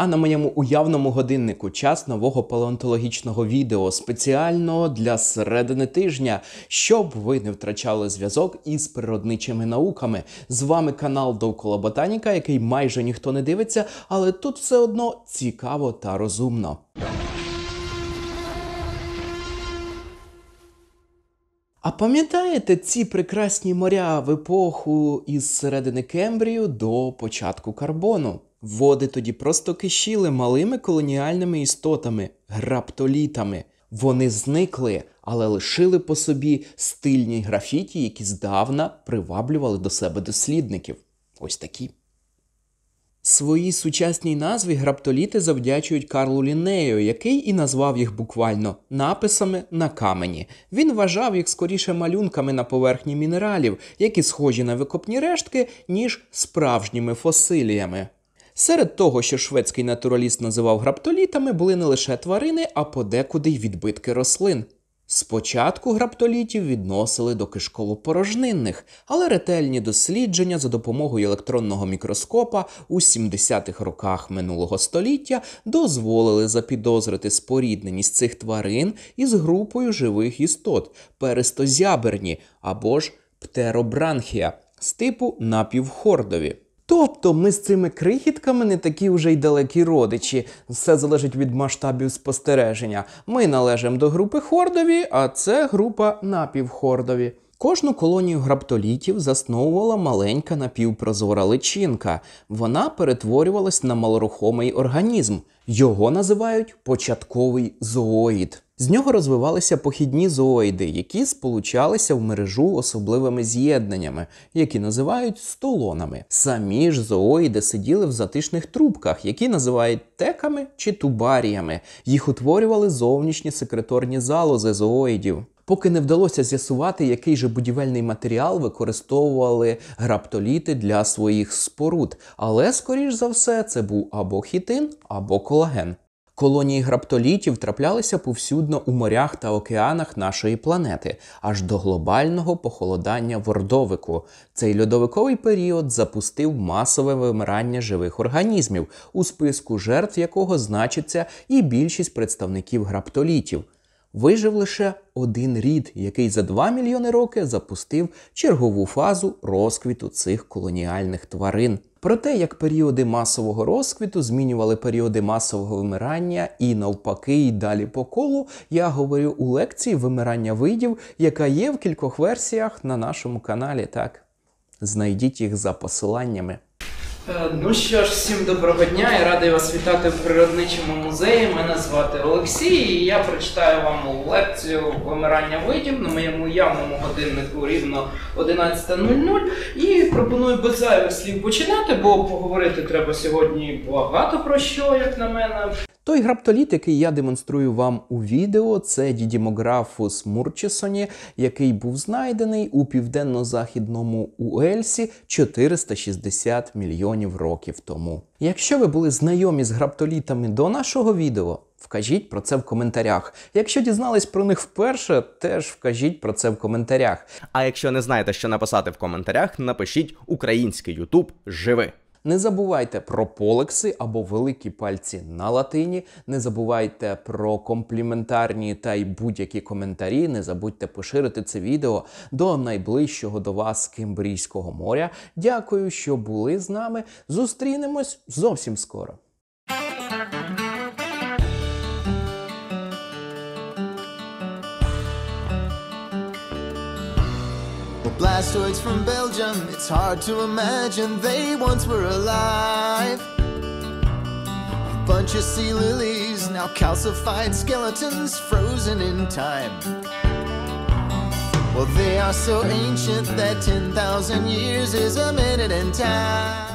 А на моєму уявному годиннику час нового палеонтологічного відео спеціально для середини тижня, щоб ви не втрачали зв'язок із природничими науками. З вами канал Довкола Ботаніка, який майже ніхто не дивиться, але тут все одно цікаво та розумно. А пам'ятаєте ці прекрасні моря в епоху із середини Кембрію до початку карбону? Води тоді просто кишіли малими колоніальними істотами, граптолітами. Вони зникли, але лишили по собі стильні графіті, які здавна приваблювали до себе дослідників. Ось такі. Своїй сучасній назві граптоліти завдячують Карлу Лінею, який і назвав їх буквально написами на камені. Він вважав їх скоріше малюнками на поверхні мінералів, які схожі на викопні рештки, ніж справжніми фосиліями. Серед того, що шведський натураліст називав граптолітами, були не лише тварини, а подекуди й відбитки рослин. Спочатку граптолітів відносили до кишково-порожнинних, але ретельні дослідження за допомогою електронного мікроскопа у 70-х роках минулого століття дозволили запідозрити спорідненість цих тварин із групою живих істот перестозяберні або ж птеробранхія з типу напівхордові. Тобто ми з цими крихітками не такі вже й далекі родичі. Все залежить від масштабів спостереження. Ми належимо до групи хордові, а це група напівхордові. Кожну колонію граптолітів засновувала маленька напівпрозора личинка. Вона перетворювалась на малорухомий організм. Його називають початковий зооїд. З нього розвивалися похідні зоїди, які сполучалися в мережу особливими з'єднаннями, які називають столонами. Самі ж зооїди сиділи в затишних трубках, які називають теками чи тубаріями. Їх утворювали зовнішні секреторні залози зооїдів. Поки не вдалося з'ясувати, який же будівельний матеріал використовували граптоліти для своїх споруд. Але, скоріш за все, це був або хітин, або колаген. Колонії граптолітів траплялися повсюдно у морях та океанах нашої планети, аж до глобального похолодання Вордовику. Цей льодовиковий період запустив масове вимирання живих організмів, у списку жертв якого значиться і більшість представників граптолітів. Вижив лише один рід, який за 2 мільйони років запустив чергову фазу розквіту цих колоніальних тварин. Про те, як періоди масового розквіту змінювали періоди масового вимирання і навпаки, і далі по колу, я говорю у лекції вимирання видів, яка є в кількох версіях на нашому каналі. Так, знайдіть їх за посиланнями. Е, ну що ж, всім доброго дня, я радий вас вітати в природничому музеї. Мене звати Олексій, і я прочитаю вам лекцію вимирання видів на моєму явному годиннику рівно 11.00. І пропоную без зайвих слів починати, бо поговорити треба сьогодні багато про що, як на мене. Той граптоліт, який я демонструю вам у відео, це дідімографус Мурчесоні, який був знайдений у південно-західному Уельсі 460 мільйонів років тому. Якщо ви були знайомі з граптолітами до нашого відео, Вкажіть про це в коментарях. Якщо дізнались про них вперше, теж вкажіть про це в коментарях. А якщо не знаєте, що написати в коментарях, напишіть український Ютуб живи. Не забувайте про полекси або великі пальці на латині. Не забувайте про компліментарні та й будь-які коментарі. Не забудьте поширити це відео до найближчого до вас Кимбрійського моря. Дякую, що були з нами. Зустрінемось зовсім скоро. Blastoids from Belgium, it's hard to imagine they once were alive. A bunch of sea lilies, now calcified skeletons frozen in time. Well, they are so ancient that 10,000 years is a minute in time.